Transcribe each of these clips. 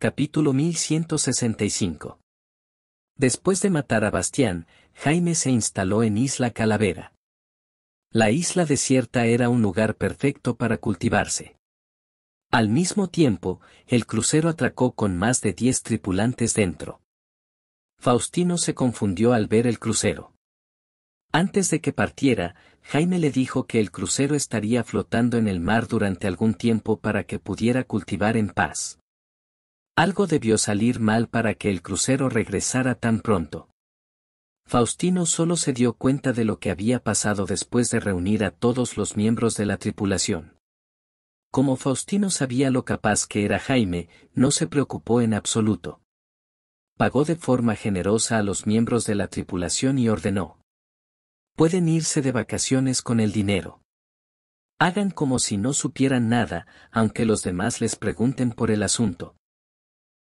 Capítulo 1165 Después de matar a Bastián, Jaime se instaló en Isla Calavera. La isla desierta era un lugar perfecto para cultivarse. Al mismo tiempo, el crucero atracó con más de diez tripulantes dentro. Faustino se confundió al ver el crucero. Antes de que partiera, Jaime le dijo que el crucero estaría flotando en el mar durante algún tiempo para que pudiera cultivar en paz. Algo debió salir mal para que el crucero regresara tan pronto. Faustino solo se dio cuenta de lo que había pasado después de reunir a todos los miembros de la tripulación. Como Faustino sabía lo capaz que era Jaime, no se preocupó en absoluto. Pagó de forma generosa a los miembros de la tripulación y ordenó. Pueden irse de vacaciones con el dinero. Hagan como si no supieran nada, aunque los demás les pregunten por el asunto.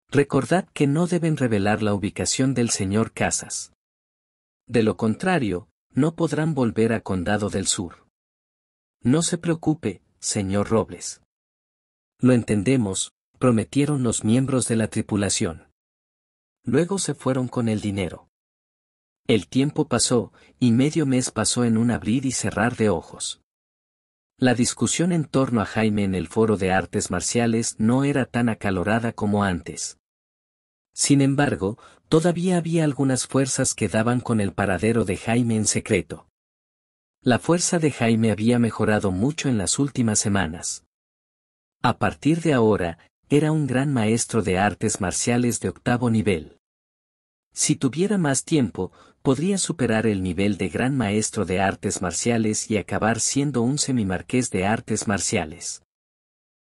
Recordad que no deben revelar la ubicación del señor Casas. De lo contrario, no podrán volver a Condado del Sur. No se preocupe, señor Robles. Lo entendemos, prometieron los miembros de la tripulación. Luego se fueron con el dinero. El tiempo pasó, y medio mes pasó en un abrir y cerrar de ojos. La discusión en torno a Jaime en el foro de artes marciales no era tan acalorada como antes. Sin embargo, todavía había algunas fuerzas que daban con el paradero de Jaime en secreto. La fuerza de Jaime había mejorado mucho en las últimas semanas. A partir de ahora, era un gran maestro de artes marciales de octavo nivel. Si tuviera más tiempo, podría superar el nivel de gran maestro de artes marciales y acabar siendo un semimarqués de artes marciales.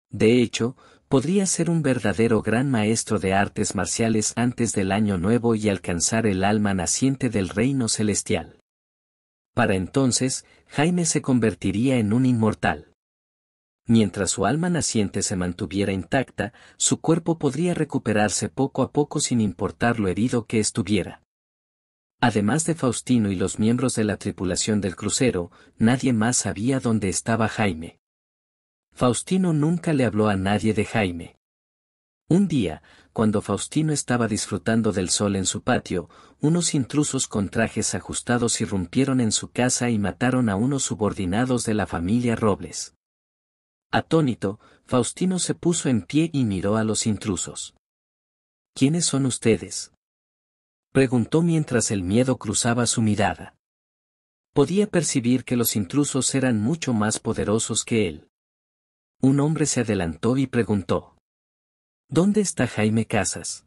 De hecho, podría ser un verdadero gran maestro de artes marciales antes del año nuevo y alcanzar el alma naciente del reino celestial. Para entonces, Jaime se convertiría en un inmortal. Mientras su alma naciente se mantuviera intacta, su cuerpo podría recuperarse poco a poco sin importar lo herido que estuviera. Además de Faustino y los miembros de la tripulación del crucero, nadie más sabía dónde estaba Jaime. Faustino nunca le habló a nadie de Jaime. Un día, cuando Faustino estaba disfrutando del sol en su patio, unos intrusos con trajes ajustados irrumpieron en su casa y mataron a unos subordinados de la familia Robles. Atónito, Faustino se puso en pie y miró a los intrusos. ¿Quiénes son ustedes? preguntó mientras el miedo cruzaba su mirada. Podía percibir que los intrusos eran mucho más poderosos que él. Un hombre se adelantó y preguntó. ¿Dónde está Jaime Casas?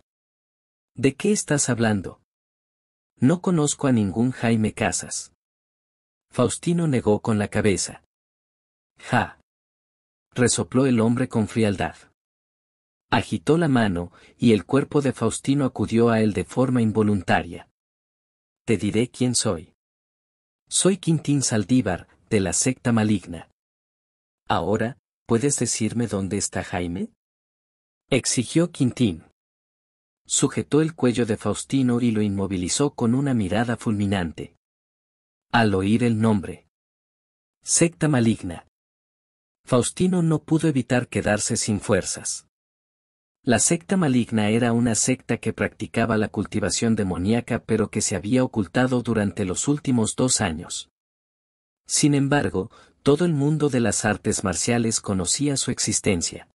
¿De qué estás hablando? No conozco a ningún Jaime Casas. Faustino negó con la cabeza. Ja resopló el hombre con frialdad. Agitó la mano, y el cuerpo de Faustino acudió a él de forma involuntaria. Te diré quién soy. Soy Quintín Saldívar, de la secta maligna. Ahora, ¿puedes decirme dónde está Jaime? exigió Quintín. Sujetó el cuello de Faustino y lo inmovilizó con una mirada fulminante. Al oír el nombre. Secta maligna. Faustino no pudo evitar quedarse sin fuerzas. La secta maligna era una secta que practicaba la cultivación demoníaca pero que se había ocultado durante los últimos dos años. Sin embargo, todo el mundo de las artes marciales conocía su existencia.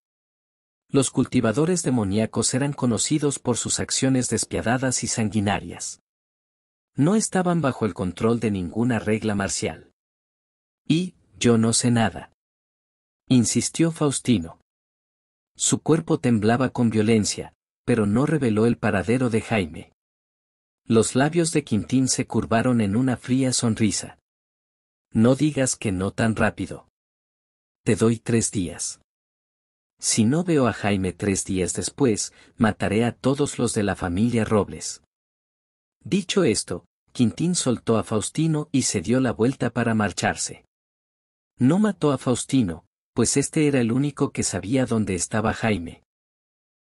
Los cultivadores demoníacos eran conocidos por sus acciones despiadadas y sanguinarias. No estaban bajo el control de ninguna regla marcial. Y, yo no sé nada insistió Faustino. Su cuerpo temblaba con violencia, pero no reveló el paradero de Jaime. Los labios de Quintín se curvaron en una fría sonrisa. No digas que no tan rápido. Te doy tres días. Si no veo a Jaime tres días después, mataré a todos los de la familia Robles. Dicho esto, Quintín soltó a Faustino y se dio la vuelta para marcharse. No mató a Faustino, pues este era el único que sabía dónde estaba Jaime.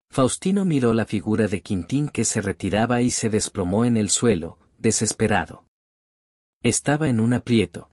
Faustino miró la figura de Quintín que se retiraba y se desplomó en el suelo, desesperado. Estaba en un aprieto.